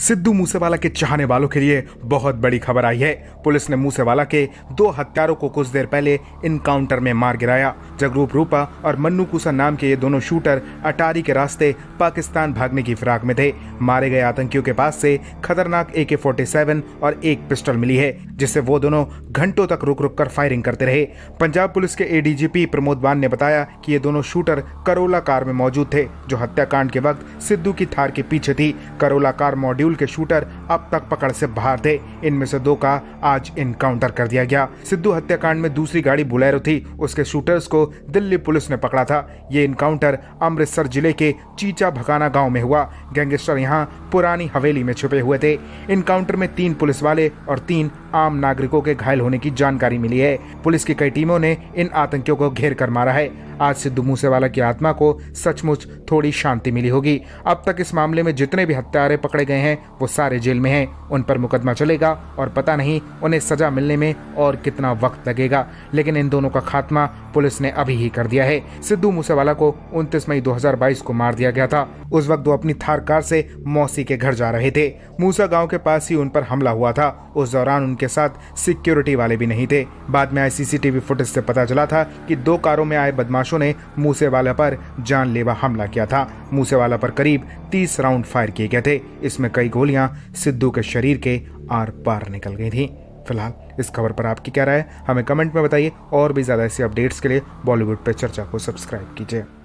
सिद्धू मूसेवाला के चाहने वालों के लिए बहुत बड़ी खबर आई है पुलिस ने मूसेवाला के दो हत्यारों को कुछ देर पहले इनकाउंटर में मार गिराया जगरूप रूपा और मन्नू कुसा नाम के ये दोनों शूटर अटारी के रास्ते पाकिस्तान भागने की फिराक में थे मारे गए आतंकियों के पास से खतरनाक ए के और एक पिस्टल मिली है जिससे वो दोनों घंटों तक रुक रुक कर फायरिंग करते रहे पंजाब पुलिस के एडीजीपी प्रमोद बान ने बताया कि ये दोनों शूटर करोला कार में मौजूद थे जो हत्याकांड के वक्त सिद्धू की थार के पीछे थी करोला कार मॉड्यूल के शूटर अब तक पकड़ से बाहर थे इनमें से दो का आज इनकाउंटर कर दिया गया सिद्धू हत्याकांड में दूसरी गाड़ी बुलेरो थी उसके शूटर्स को दिल्ली पुलिस ने पकड़ा था ये इनकाउंटर अमृतसर जिले के चीचा भकाना गाँव में हुआ गैंगस्टर यहाँ पुरानी हवेली में छुपे हुए थे इनकाउंटर में तीन पुलिस वाले और तीन आम नागरिकों के घायल होने की जानकारी मिली है पुलिस की कई टीमों ने इन आतंकियों को घेर कर मारा है आज सिद्धू मूसेवाला की आत्मा को सचमुच थोड़ी शांति मिली होगी अब तक इस मामले में जितने भी हत्यारे पकड़े गए हैं वो सारे जेल में हैं उन पर मुकदमा चलेगा और पता नहीं उन्हें सजा मिलने में और कितना वक्त लगेगा लेकिन इन दोनों का खात्मा पुलिस ने अभी ही कर दिया है सिद्धू मूसेवाला को उनतीस मई 2022 को मार दिया गया था उस वक्त वो अपनी थार कार से मौसी के घर जा रहे थे मूसा गांव के पास ही उन पर हमला हुआ था उस दौरान उनके साथ सिक्योरिटी वाले भी नहीं थे बाद में आई सीसीटीवी फुटेज से पता चला था कि दो कारों में आए बदमाश बदमाशों ने मूसेवाला पर जानलेवा हमला किया था मूसेवाला पर करीब तीस राउंड फायर किए गए थे इसमें कई गोलियां सिद्धू के शरीर के आर पार निकल गई थी फिलहाल इस खबर पर आपकी क्या राय है हमें कमेंट में बताइए और भी ज़्यादा ऐसे अपडेट्स के लिए बॉलीवुड पर चर्चा को सब्सक्राइब कीजिए